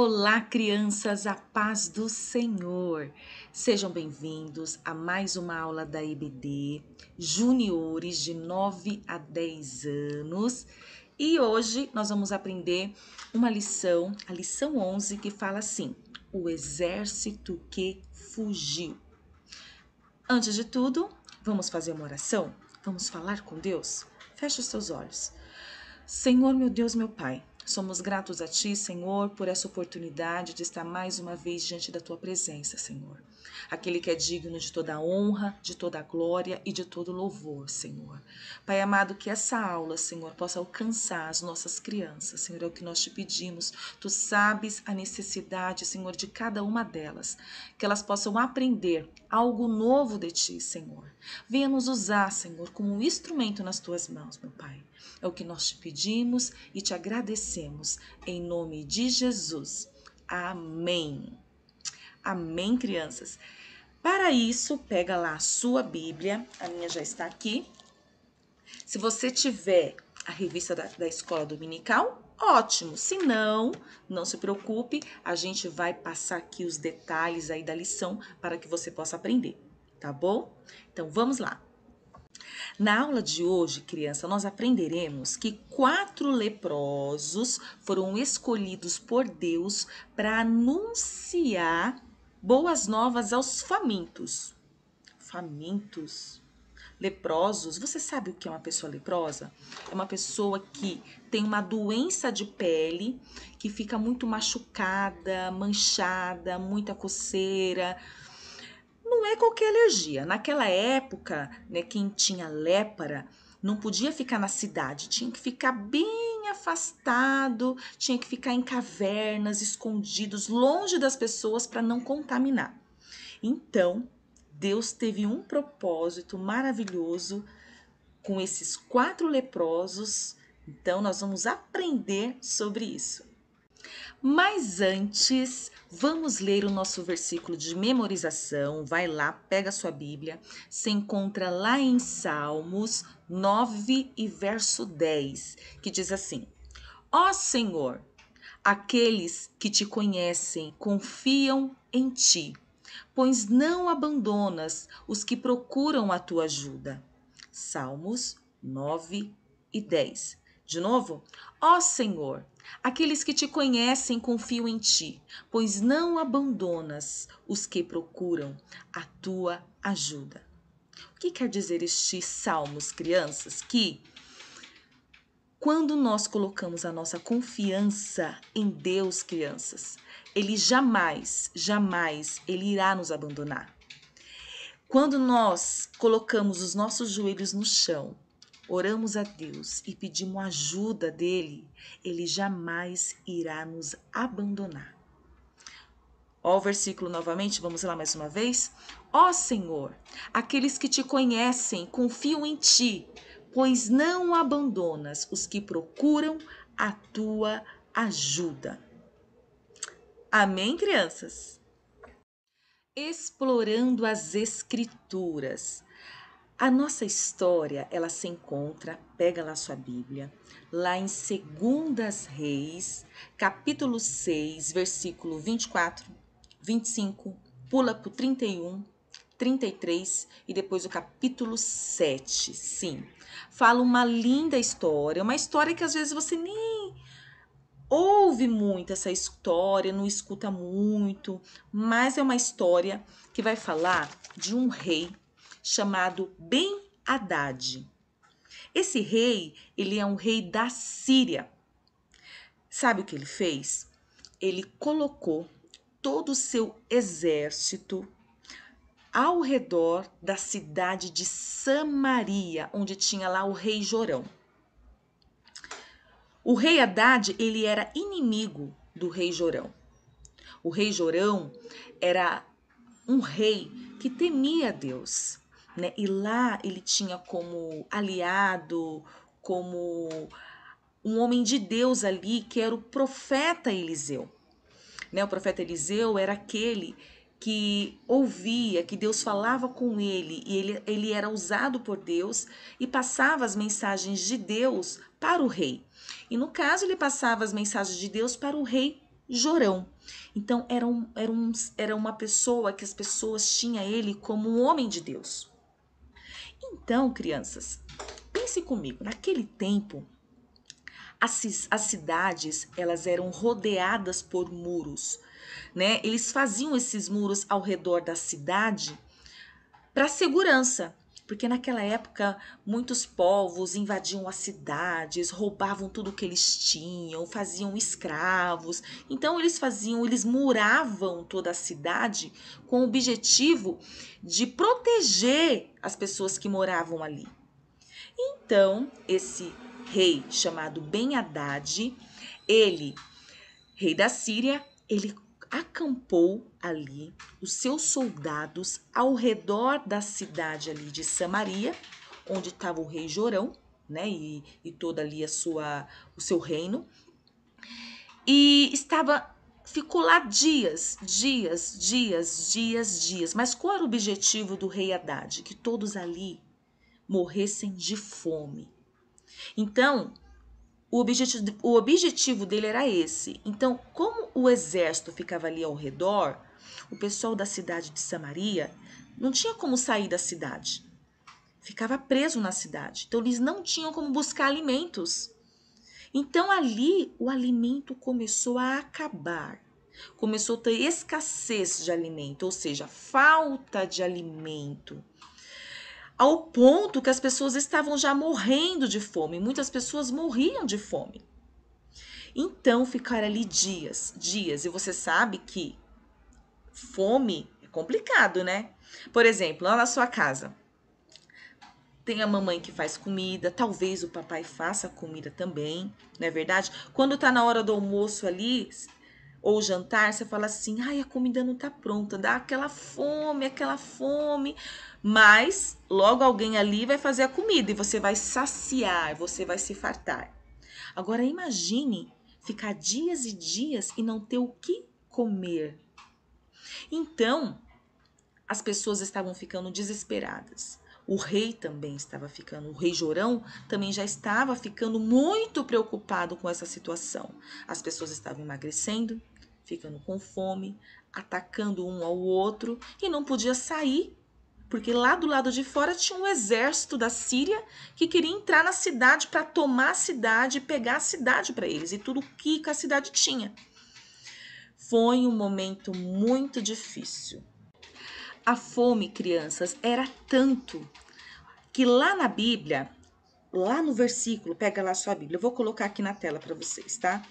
Olá, crianças, a paz do Senhor. Sejam bem-vindos a mais uma aula da IBD, juniores de 9 a 10 anos. E hoje nós vamos aprender uma lição, a lição 11, que fala assim: O exército que fugiu. Antes de tudo, vamos fazer uma oração? Vamos falar com Deus? Feche os seus olhos. Senhor, meu Deus, meu Pai, Somos gratos a Ti, Senhor, por essa oportunidade de estar mais uma vez diante da Tua presença, Senhor aquele que é digno de toda honra, de toda glória e de todo louvor, Senhor. Pai amado, que essa aula, Senhor, possa alcançar as nossas crianças, Senhor, é o que nós te pedimos. Tu sabes a necessidade, Senhor, de cada uma delas, que elas possam aprender algo novo de ti, Senhor. Venha nos usar, Senhor, como um instrumento nas tuas mãos, meu Pai. É o que nós te pedimos e te agradecemos. Em nome de Jesus. Amém. Amém, crianças? Para isso, pega lá a sua Bíblia, a minha já está aqui. Se você tiver a revista da, da escola dominical, ótimo. Se não, não se preocupe, a gente vai passar aqui os detalhes aí da lição para que você possa aprender, tá bom? Então vamos lá. Na aula de hoje, criança, nós aprenderemos que quatro leprosos foram escolhidos por Deus para anunciar boas novas aos famintos. Famintos? Leprosos? Você sabe o que é uma pessoa leprosa? É uma pessoa que tem uma doença de pele, que fica muito machucada, manchada, muita coceira. Não é qualquer alergia. Naquela época, né, quem tinha lépara não podia ficar na cidade, tinha que ficar bem afastado, tinha que ficar em cavernas, escondidos, longe das pessoas para não contaminar. Então, Deus teve um propósito maravilhoso com esses quatro leprosos. Então, nós vamos aprender sobre isso. Mas antes, vamos ler o nosso versículo de memorização. Vai lá, pega sua Bíblia, se encontra lá em Salmos 9 e verso 10, que diz assim: Ó Senhor, aqueles que te conhecem confiam em ti, pois não abandonas os que procuram a tua ajuda. Salmos 9 e 10. De novo, ó Senhor, aqueles que te conhecem confiam em ti, pois não abandonas os que procuram a tua ajuda. O que quer dizer este salmos, crianças? Que quando nós colocamos a nossa confiança em Deus, crianças, ele jamais, jamais ele irá nos abandonar. Quando nós colocamos os nossos joelhos no chão oramos a Deus e pedimos ajuda dele, ele jamais irá nos abandonar. Ó o versículo novamente, vamos lá mais uma vez. Ó Senhor, aqueles que te conhecem confiam em ti, pois não abandonas os que procuram a tua ajuda. Amém, crianças? Explorando as Escrituras. A nossa história, ela se encontra, pega lá sua Bíblia, lá em 2 Reis, capítulo 6, versículo 24, 25, pula para 31, 33 e depois o capítulo 7. Sim, fala uma linda história, uma história que às vezes você nem ouve muito essa história, não escuta muito, mas é uma história que vai falar de um rei chamado Ben Haddad. Esse rei, ele é um rei da Síria. Sabe o que ele fez? Ele colocou todo o seu exército ao redor da cidade de Samaria, onde tinha lá o rei Jorão. O rei Haddad, ele era inimigo do rei Jorão. O rei Jorão era um rei que temia Deus né? E lá ele tinha como aliado, como um homem de Deus ali, que era o profeta Eliseu. Né? O profeta Eliseu era aquele que ouvia, que Deus falava com ele e ele, ele era usado por Deus e passava as mensagens de Deus para o rei. E no caso, ele passava as mensagens de Deus para o rei Jorão. Então, era, um, era, um, era uma pessoa que as pessoas tinham ele como um homem de Deus. Então, crianças, pense comigo, naquele tempo as, as cidades elas eram rodeadas por muros, né? Eles faziam esses muros ao redor da cidade para segurança, porque naquela época muitos povos invadiam as cidades, roubavam tudo que eles tinham, faziam escravos. Então eles faziam, eles muravam toda a cidade com o objetivo de proteger as pessoas que moravam ali. Então, esse rei chamado Ben Haddad, ele, rei da Síria, ele acampou ali os seus soldados ao redor da cidade ali de Samaria, onde estava o rei Jorão, né, e, e toda ali a sua, o seu reino, e estava ficou lá dias, dias, dias, dias, dias. Mas qual era o objetivo do rei Haddad? Que todos ali morressem de fome. Então, o objetivo, o objetivo dele era esse. Então, como o exército ficava ali ao redor, o pessoal da cidade de Samaria não tinha como sair da cidade. Ficava preso na cidade. Então, eles não tinham como buscar alimentos. Então, ali, o alimento começou a acabar. Começou a ter escassez de alimento, ou seja, falta de alimento ao ponto que as pessoas estavam já morrendo de fome, muitas pessoas morriam de fome. Então ficar ali dias, dias, e você sabe que fome é complicado, né? Por exemplo, lá na sua casa, tem a mamãe que faz comida, talvez o papai faça comida também, não é verdade? Quando tá na hora do almoço ali, ou jantar, você fala assim: ai, a comida não tá pronta, dá aquela fome, aquela fome. Mas logo alguém ali vai fazer a comida e você vai saciar, você vai se fartar. Agora imagine ficar dias e dias e não ter o que comer. Então, as pessoas estavam ficando desesperadas. O rei também estava ficando, o rei Jorão também já estava ficando muito preocupado com essa situação. As pessoas estavam emagrecendo, ficando com fome, atacando um ao outro e não podia sair, porque lá do lado de fora tinha um exército da Síria que queria entrar na cidade para tomar a cidade, pegar a cidade para eles e tudo o que a cidade tinha. Foi um momento muito difícil a fome, crianças, era tanto que lá na Bíblia, lá no versículo, pega lá sua Bíblia, eu vou colocar aqui na tela para vocês, tá?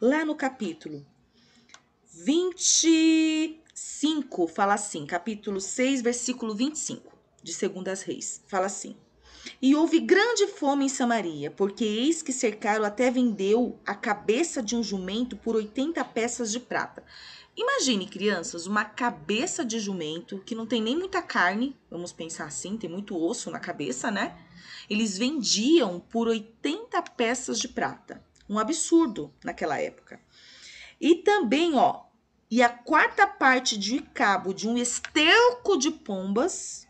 Lá no capítulo 25, fala assim, capítulo 6, versículo 25 de Segundas Reis, fala assim: E houve grande fome em Samaria, porque eis que cercaram até vendeu a cabeça de um jumento por 80 peças de prata. Imagine, crianças, uma cabeça de jumento que não tem nem muita carne, vamos pensar assim, tem muito osso na cabeça, né? Eles vendiam por 80 peças de prata. Um absurdo naquela época. E também, ó, e a quarta parte de cabo de um esterco de pombas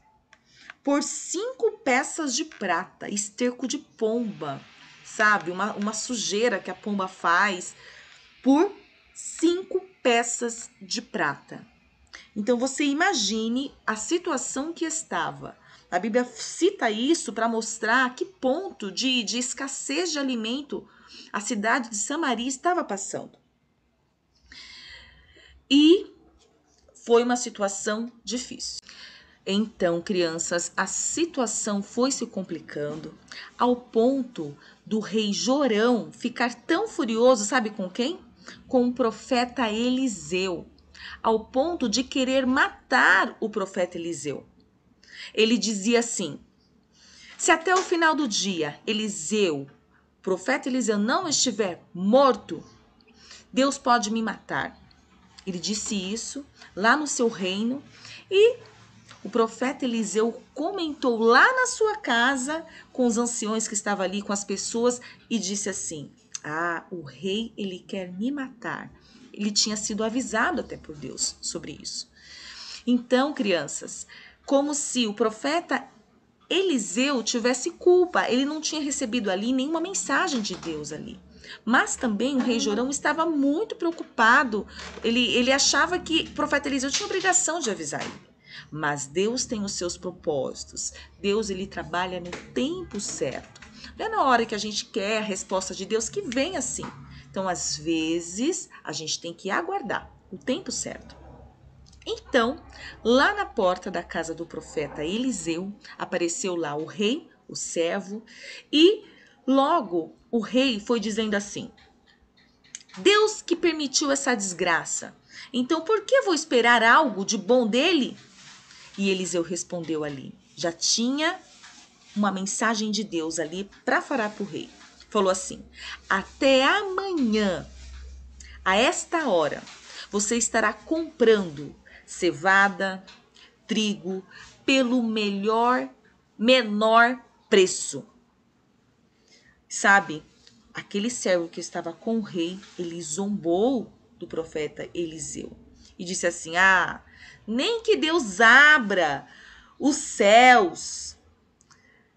por cinco peças de prata. Esterco de pomba, sabe? Uma, uma sujeira que a pomba faz por cinco peças de prata. Então você imagine a situação que estava. A Bíblia cita isso para mostrar que ponto de, de escassez de alimento a cidade de Samaria estava passando. E foi uma situação difícil. Então, crianças, a situação foi se complicando ao ponto do rei Jorão ficar tão furioso, sabe com quem? com o profeta Eliseu, ao ponto de querer matar o profeta Eliseu. Ele dizia assim: Se até o final do dia Eliseu, profeta Eliseu, não estiver morto, Deus pode me matar. Ele disse isso lá no seu reino e o profeta Eliseu comentou lá na sua casa com os anciões que estavam ali, com as pessoas, e disse assim: ah, o rei, ele quer me matar. Ele tinha sido avisado até por Deus sobre isso. Então, crianças, como se o profeta Eliseu tivesse culpa, ele não tinha recebido ali nenhuma mensagem de Deus ali. Mas também o rei Jorão estava muito preocupado. Ele, ele achava que o profeta Eliseu tinha obrigação de avisar ele. Mas Deus tem os seus propósitos. Deus ele trabalha no tempo certo é na hora que a gente quer a resposta de Deus que vem assim. Então, às vezes, a gente tem que aguardar o tempo certo. Então, lá na porta da casa do profeta Eliseu, apareceu lá o rei, o servo, e logo o rei foi dizendo assim: Deus que permitiu essa desgraça. Então, por que vou esperar algo de bom dele? E Eliseu respondeu ali: Já tinha uma mensagem de Deus ali para falar para o rei. Falou assim: Até amanhã, a esta hora, você estará comprando cevada, trigo, pelo melhor, menor preço. Sabe, aquele servo que estava com o rei, ele zombou do profeta Eliseu e disse assim: Ah, nem que Deus abra os céus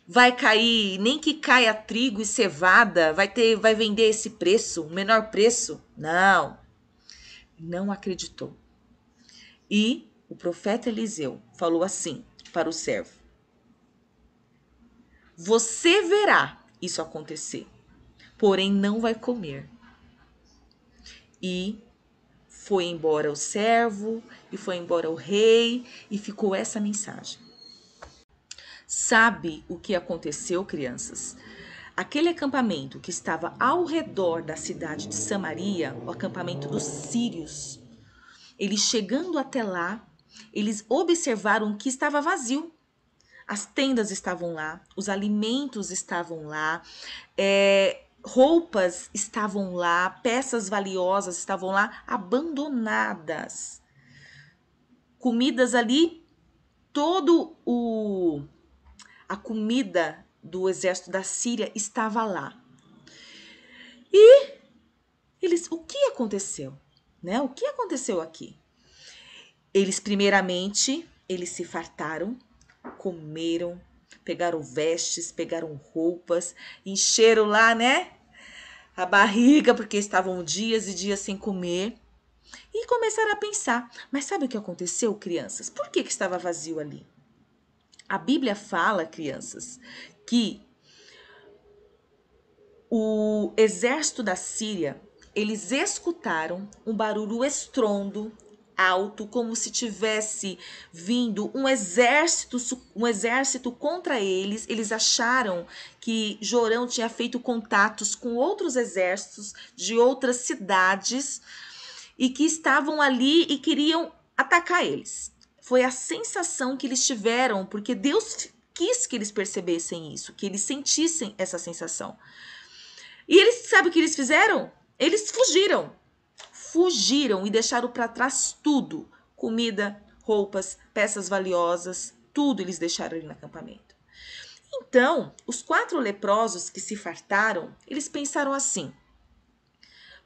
vai cair, nem que caia trigo e cevada, vai ter, vai vender esse preço, o menor preço. Não. Não acreditou. E o profeta Eliseu falou assim para o servo: Você verá isso acontecer, porém não vai comer. E foi embora o servo, e foi embora o rei, e ficou essa mensagem. Sabe o que aconteceu, crianças? Aquele acampamento que estava ao redor da cidade de Samaria, o acampamento dos sírios, eles chegando até lá, eles observaram que estava vazio. As tendas estavam lá, os alimentos estavam lá, é, roupas estavam lá, peças valiosas estavam lá, abandonadas. Comidas ali, todo o a comida do exército da Síria estava lá. E eles, o que aconteceu? Né? O que aconteceu aqui? Eles primeiramente, eles se fartaram, comeram, pegaram vestes, pegaram roupas, encheram lá, né? A barriga, porque estavam dias e dias sem comer. E começaram a pensar, mas sabe o que aconteceu, crianças? Por que, que estava vazio ali? A Bíblia fala, crianças, que o exército da Síria, eles escutaram um barulho estrondo alto, como se tivesse vindo um exército, um exército contra eles. Eles acharam que Jorão tinha feito contatos com outros exércitos de outras cidades e que estavam ali e queriam atacar eles foi a sensação que eles tiveram, porque Deus quis que eles percebessem isso, que eles sentissem essa sensação. E eles, sabe o que eles fizeram? Eles fugiram. Fugiram e deixaram para trás tudo: comida, roupas, peças valiosas, tudo eles deixaram ali no acampamento. Então, os quatro leprosos que se fartaram, eles pensaram assim: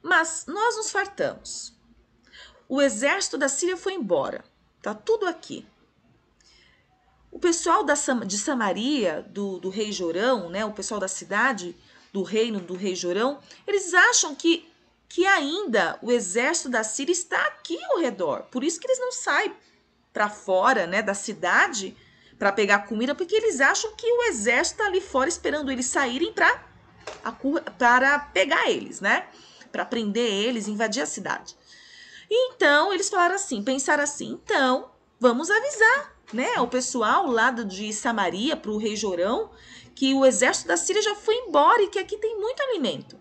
Mas nós nos fartamos. O exército da Síria foi embora. Tá tudo aqui. O pessoal da, de Samaria, do, do rei Jorão, né, o pessoal da cidade, do reino do rei Jorão, eles acham que, que ainda o exército da Síria está aqui ao redor. Por isso que eles não saem para fora né, da cidade para pegar comida, porque eles acham que o exército está ali fora esperando eles saírem para pegar eles, né? Para prender eles, invadir a cidade. Então, eles falaram assim, pensaram assim, então, vamos avisar, né, o pessoal lá de Samaria para o rei Jorão, que o exército da Síria já foi embora e que aqui tem muito alimento.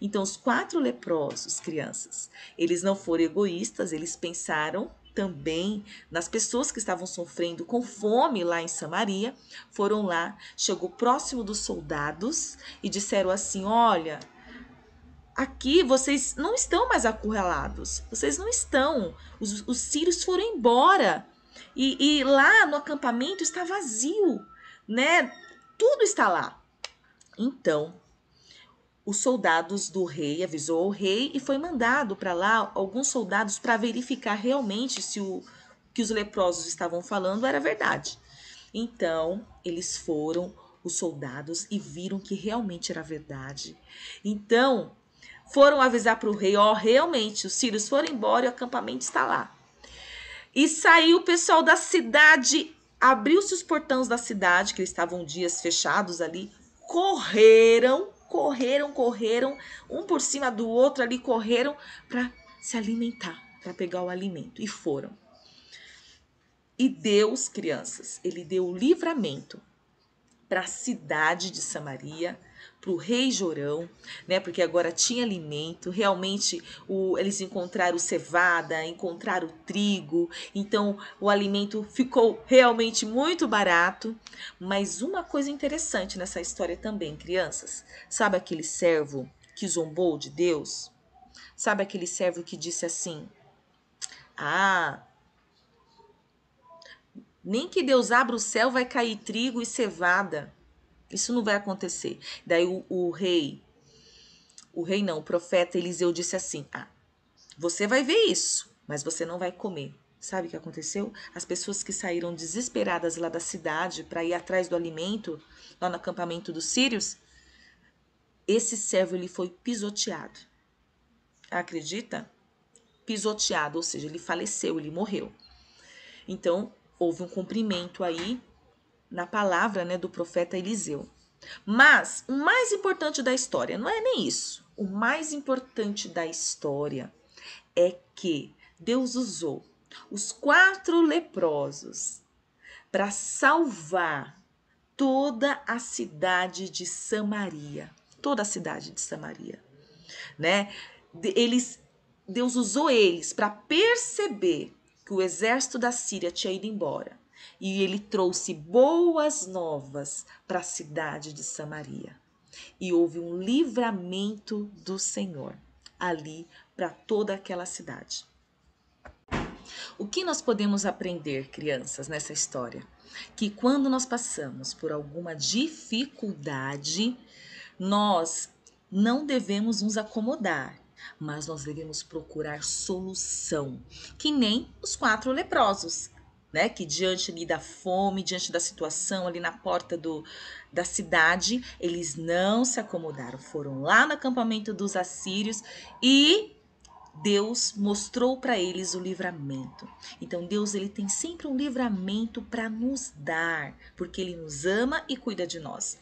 Então, os quatro leprosos, crianças, eles não foram egoístas, eles pensaram também nas pessoas que estavam sofrendo com fome lá em Samaria, foram lá, chegou próximo dos soldados e disseram assim: "Olha, aqui vocês não estão mais acurralados, vocês não estão. Os, os sírios foram embora. E, e lá no acampamento está vazio, né? Tudo está lá. Então, os soldados do rei avisou o rei e foi mandado para lá alguns soldados para verificar realmente se o que os leprosos estavam falando era verdade. Então, eles foram os soldados e viram que realmente era verdade. Então, foram avisar para o rei: ó, oh, realmente, os sírios foram embora e o acampamento está lá. E saiu o pessoal da cidade, abriu-se os portões da cidade, que estavam dias fechados ali, correram, correram, correram, um por cima do outro ali, correram para se alimentar, para pegar o alimento. E foram. E Deus, crianças, ele deu o livramento para a cidade de Samaria para o rei Jorão, né? Porque agora tinha alimento. Realmente o, eles encontraram cevada, encontraram trigo, então o alimento ficou realmente muito barato. Mas uma coisa interessante nessa história também, crianças, sabe aquele servo que zombou de Deus? Sabe aquele servo que disse assim: Ah, nem que Deus abra o céu vai cair trigo e cevada. Isso não vai acontecer. Daí o, o rei, o rei não, o profeta Eliseu disse assim: Ah, você vai ver isso, mas você não vai comer. Sabe o que aconteceu? As pessoas que saíram desesperadas lá da cidade para ir atrás do alimento, lá no acampamento dos sírios, esse servo ele foi pisoteado. Acredita? Pisoteado, ou seja, ele faleceu, ele morreu. Então, houve um cumprimento aí na palavra né, do profeta Eliseu. Mas o mais importante da história não é nem isso. O mais importante da história é que Deus usou os quatro leprosos para salvar toda a cidade de Samaria, toda a cidade de Samaria, né? Eles Deus usou eles para perceber que o exército da Síria tinha ido embora e ele trouxe boas novas para a cidade de Samaria. E houve um livramento do Senhor ali para toda aquela cidade. O que nós podemos aprender, crianças, nessa história? Que quando nós passamos por alguma dificuldade, nós não devemos nos acomodar, mas nós devemos procurar solução, que nem os quatro leprosos né, que diante ali da fome, diante da situação ali na porta do, da cidade, eles não se acomodaram, foram lá no acampamento dos assírios e Deus mostrou para eles o livramento. Então Deus ele tem sempre um livramento para nos dar, porque ele nos ama e cuida de nós.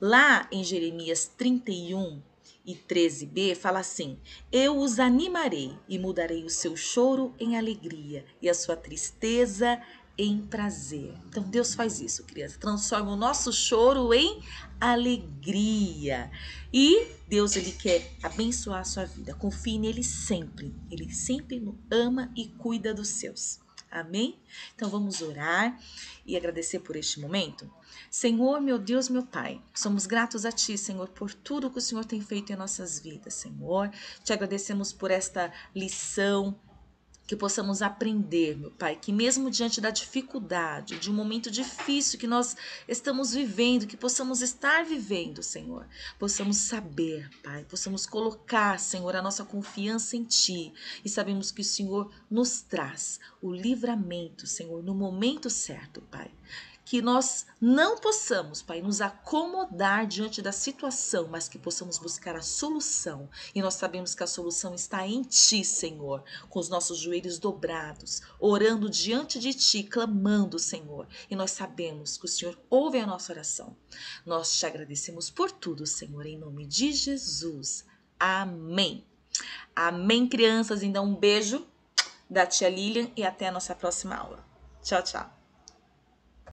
Lá em Jeremias 31, e 13b fala assim: Eu os animarei e mudarei o seu choro em alegria e a sua tristeza em prazer. Então Deus faz isso, criança, transforma o nosso choro em alegria. E Deus ele quer abençoar a sua vida. Confie nele sempre. Ele sempre ama e cuida dos seus. Amém? Então vamos orar e agradecer por este momento. Senhor, meu Deus, meu Pai, somos gratos a Ti, Senhor, por tudo que o Senhor tem feito em nossas vidas, Senhor. Te agradecemos por esta lição, que possamos aprender, meu Pai, que mesmo diante da dificuldade, de um momento difícil que nós estamos vivendo, que possamos estar vivendo, Senhor, possamos saber, Pai, possamos colocar, Senhor, a nossa confiança em Ti e sabemos que o Senhor nos traz o livramento, Senhor, no momento certo, Pai que nós não possamos, Pai, nos acomodar diante da situação, mas que possamos buscar a solução. E nós sabemos que a solução está em Ti, Senhor, com os nossos joelhos dobrados, orando diante de Ti, clamando, Senhor. E nós sabemos que o Senhor ouve a nossa oração. Nós te agradecemos por tudo, Senhor, em nome de Jesus. Amém. Amém, crianças. Então, um beijo da tia Lilian e até a nossa próxima aula. Tchau, tchau.